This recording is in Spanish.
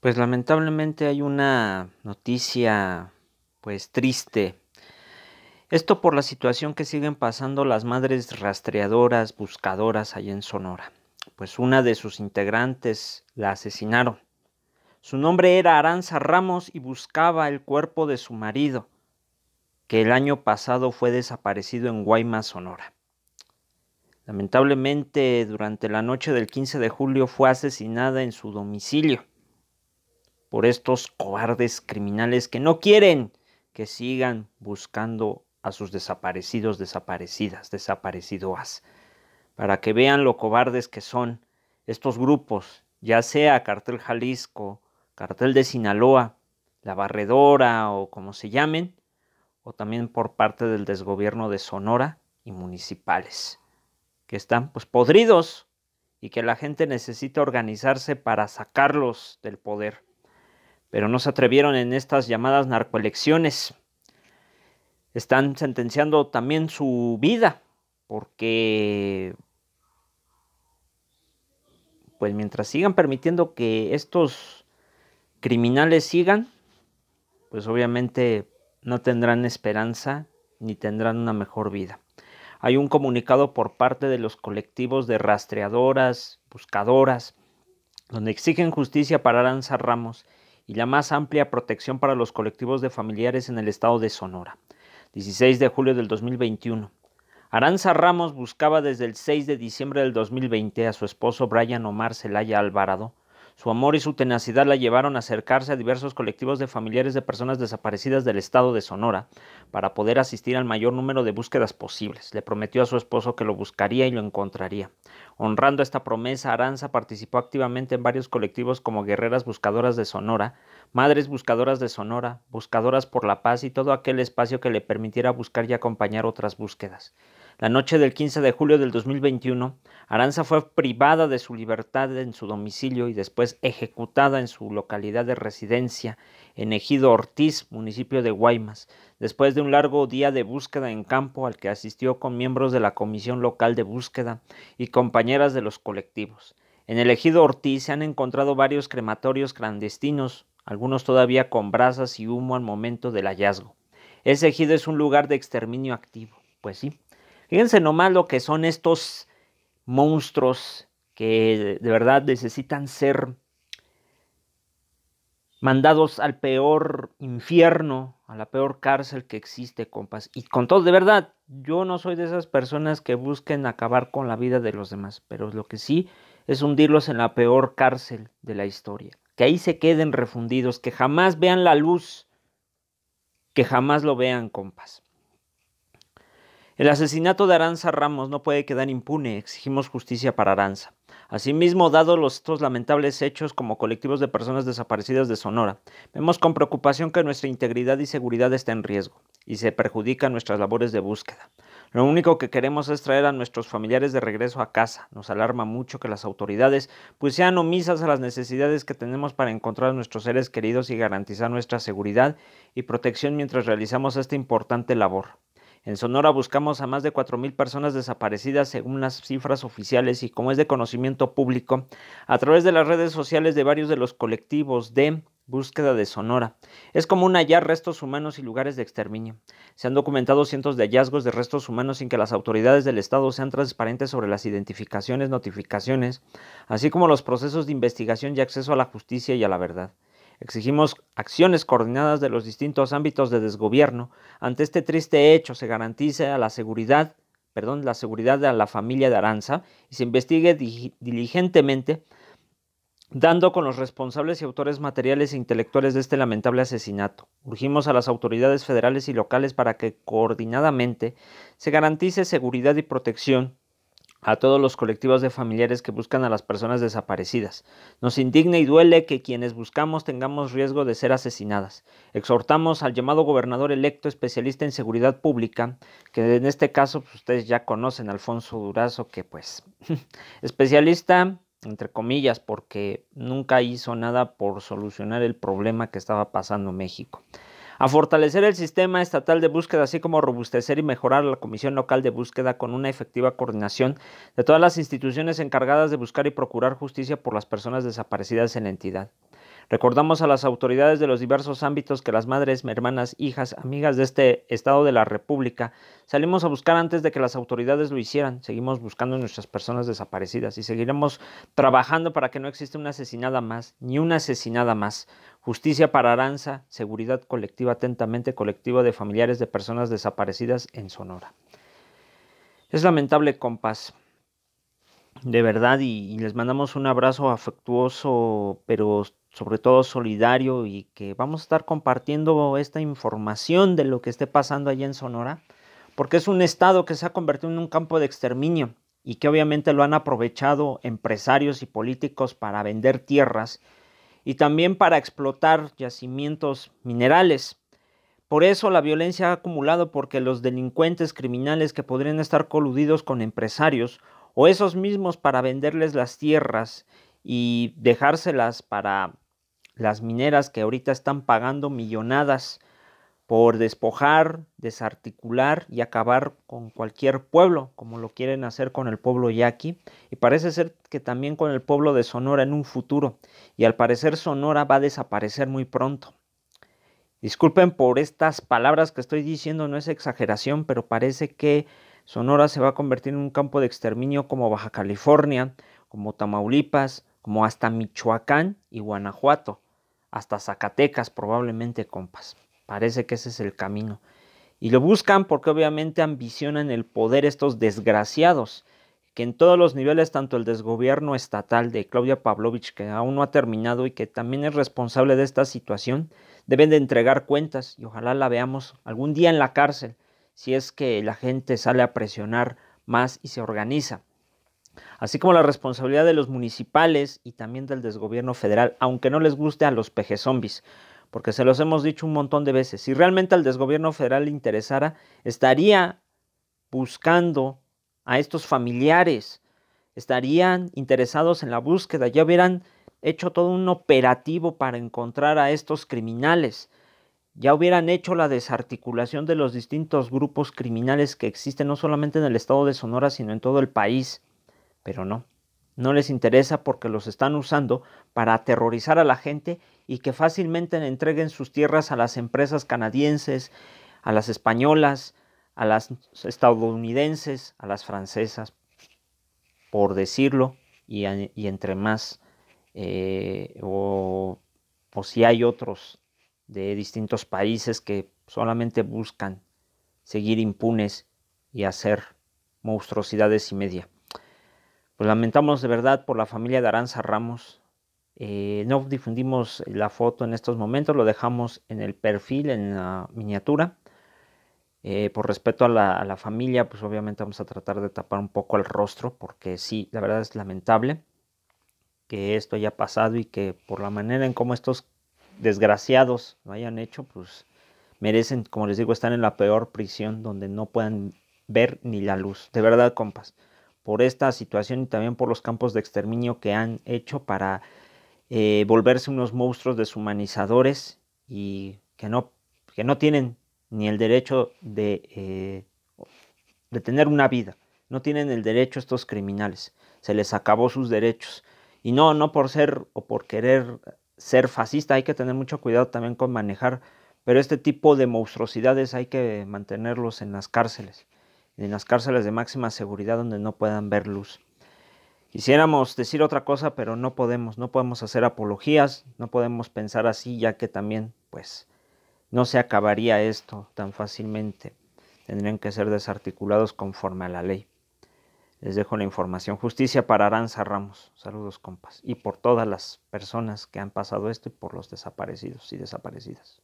Pues lamentablemente hay una noticia pues triste. Esto por la situación que siguen pasando las madres rastreadoras, buscadoras allá en Sonora. Pues una de sus integrantes la asesinaron. Su nombre era Aranza Ramos y buscaba el cuerpo de su marido, que el año pasado fue desaparecido en Guaymas, Sonora. Lamentablemente, durante la noche del 15 de julio fue asesinada en su domicilio por estos cobardes criminales que no quieren que sigan buscando a sus desaparecidos, desaparecidas, desaparecidoas, para que vean lo cobardes que son estos grupos, ya sea Cartel Jalisco, Cartel de Sinaloa, La Barredora o como se llamen, o también por parte del desgobierno de Sonora y municipales, que están pues podridos y que la gente necesita organizarse para sacarlos del poder pero no se atrevieron en estas llamadas narcoelecciones. Están sentenciando también su vida, porque pues mientras sigan permitiendo que estos criminales sigan, pues obviamente no tendrán esperanza ni tendrán una mejor vida. Hay un comunicado por parte de los colectivos de rastreadoras, buscadoras, donde exigen justicia para Aranza Ramos y la más amplia protección para los colectivos de familiares en el estado de Sonora. 16 de julio del 2021. Aranza Ramos buscaba desde el 6 de diciembre del 2020 a su esposo Brian Omar Celaya Alvarado su amor y su tenacidad la llevaron a acercarse a diversos colectivos de familiares de personas desaparecidas del estado de Sonora para poder asistir al mayor número de búsquedas posibles. Le prometió a su esposo que lo buscaría y lo encontraría. Honrando esta promesa, Aranza participó activamente en varios colectivos como Guerreras Buscadoras de Sonora, Madres Buscadoras de Sonora, Buscadoras por la Paz y todo aquel espacio que le permitiera buscar y acompañar otras búsquedas. La noche del 15 de julio del 2021, Aranza fue privada de su libertad en su domicilio y después ejecutada en su localidad de residencia, en Ejido Ortiz, municipio de Guaymas, después de un largo día de búsqueda en campo al que asistió con miembros de la Comisión Local de Búsqueda y compañeras de los colectivos. En el Ejido Ortiz se han encontrado varios crematorios clandestinos, algunos todavía con brasas y humo al momento del hallazgo. Ese ejido es un lugar de exterminio activo, pues sí, Fíjense nomás lo que son estos monstruos que de verdad necesitan ser mandados al peor infierno, a la peor cárcel que existe, compas. Y con todo, de verdad, yo no soy de esas personas que busquen acabar con la vida de los demás, pero lo que sí es hundirlos en la peor cárcel de la historia. Que ahí se queden refundidos, que jamás vean la luz, que jamás lo vean, compas. El asesinato de Aranza Ramos no puede quedar impune, exigimos justicia para Aranza. Asimismo, dados los, estos lamentables hechos como colectivos de personas desaparecidas de Sonora, vemos con preocupación que nuestra integridad y seguridad está en riesgo y se perjudican nuestras labores de búsqueda. Lo único que queremos es traer a nuestros familiares de regreso a casa. Nos alarma mucho que las autoridades pues sean omisas a las necesidades que tenemos para encontrar a nuestros seres queridos y garantizar nuestra seguridad y protección mientras realizamos esta importante labor. En Sonora buscamos a más de 4.000 personas desaparecidas según las cifras oficiales y como es de conocimiento público, a través de las redes sociales de varios de los colectivos de búsqueda de Sonora. Es común hallar restos humanos y lugares de exterminio. Se han documentado cientos de hallazgos de restos humanos sin que las autoridades del Estado sean transparentes sobre las identificaciones, notificaciones, así como los procesos de investigación y acceso a la justicia y a la verdad. Exigimos acciones coordinadas de los distintos ámbitos de desgobierno. Ante este triste hecho se garantice la seguridad, perdón, la seguridad de la familia de Aranza y se investigue diligentemente dando con los responsables y autores materiales e intelectuales de este lamentable asesinato. Urgimos a las autoridades federales y locales para que coordinadamente se garantice seguridad y protección a todos los colectivos de familiares que buscan a las personas desaparecidas. Nos indigna y duele que quienes buscamos tengamos riesgo de ser asesinadas. Exhortamos al llamado gobernador electo especialista en seguridad pública, que en este caso pues, ustedes ya conocen, Alfonso Durazo, que pues especialista entre comillas, porque nunca hizo nada por solucionar el problema que estaba pasando México a fortalecer el sistema estatal de búsqueda, así como robustecer y mejorar la Comisión Local de Búsqueda con una efectiva coordinación de todas las instituciones encargadas de buscar y procurar justicia por las personas desaparecidas en la entidad. Recordamos a las autoridades de los diversos ámbitos que las madres, hermanas, hijas, amigas de este Estado de la República salimos a buscar antes de que las autoridades lo hicieran. Seguimos buscando nuestras personas desaparecidas y seguiremos trabajando para que no exista una asesinada más, ni una asesinada más. Justicia para Aranza, seguridad colectiva atentamente, colectiva de familiares de personas desaparecidas en Sonora. Es lamentable, compás de verdad y, les mandamos un abrazo afectuoso, pero sobre todo solidario y que vamos a estar compartiendo esta información de lo que esté pasando allá en Sonora, porque es un estado que se ha convertido en un campo de exterminio y que obviamente lo han aprovechado empresarios y políticos para vender tierras y también para explotar yacimientos minerales. Por eso la violencia ha acumulado porque los delincuentes criminales que podrían estar coludidos con empresarios o esos mismos para venderles las tierras y dejárselas para las mineras que ahorita están pagando millonadas por despojar, desarticular y acabar con cualquier pueblo, como lo quieren hacer con el pueblo yaqui, y parece ser que también con el pueblo de Sonora en un futuro, y al parecer Sonora va a desaparecer muy pronto. Disculpen por estas palabras que estoy diciendo, no es exageración, pero parece que Sonora se va a convertir en un campo de exterminio como Baja California, como Tamaulipas, como hasta Michoacán y Guanajuato hasta Zacatecas probablemente, compas. Parece que ese es el camino. Y lo buscan porque obviamente ambicionan el poder estos desgraciados, que en todos los niveles, tanto el desgobierno estatal de Claudia Pavlovich, que aún no ha terminado y que también es responsable de esta situación, deben de entregar cuentas y ojalá la veamos algún día en la cárcel, si es que la gente sale a presionar más y se organiza así como la responsabilidad de los municipales y también del desgobierno federal, aunque no les guste a los pejezombis, porque se los hemos dicho un montón de veces, si realmente al desgobierno federal le interesara, estaría buscando a estos familiares, estarían interesados en la búsqueda, ya hubieran hecho todo un operativo para encontrar a estos criminales, ya hubieran hecho la desarticulación de los distintos grupos criminales que existen no solamente en el estado de Sonora, sino en todo el país. Pero no, no les interesa porque los están usando para aterrorizar a la gente y que fácilmente entreguen sus tierras a las empresas canadienses, a las españolas, a las estadounidenses, a las francesas, por decirlo, y, entre más, eh, o, o si hay otros de distintos países que solamente buscan seguir impunes y hacer monstruosidades y media. Pues, lamentamos de verdad por la familia de Aranza Ramos. Eh, no difundimos la foto en estos momentos, lo dejamos en el perfil, en la miniatura. Eh, por respeto a la, a la, familia, pues obviamente vamos a tratar de tapar un poco el rostro, porque sí, la verdad es lamentable que esto haya pasado y que por la manera en cómo estos desgraciados lo hayan hecho, pues merecen, como les digo, estar en la peor prisión donde no puedan ver ni la luz. De verdad, compas por esta situación y también por los campos de exterminio que han hecho para eh, volverse unos monstruos deshumanizadores y que no, que no tienen ni el derecho de, eh, de tener una vida. No tienen el derecho estos criminales. Se les acabó sus derechos. Y no, no por ser o por querer ser fascista, hay que tener mucho cuidado también con manejar, pero este tipo de monstruosidades hay que mantenerlos en las cárceles en las cárceles de máxima seguridad donde no puedan ver luz. Quisiéramos decir otra cosa, pero no podemos, no podemos hacer apologías, no podemos pensar así, ya que también, pues, no se acabaría esto tan fácilmente. Tendrían que ser desarticulados conforme a la ley. Les dejo la información. Justicia para Aranza Ramos. Saludos, compas. Y por todas las personas que han pasado esto y por los desaparecidos y desaparecidas.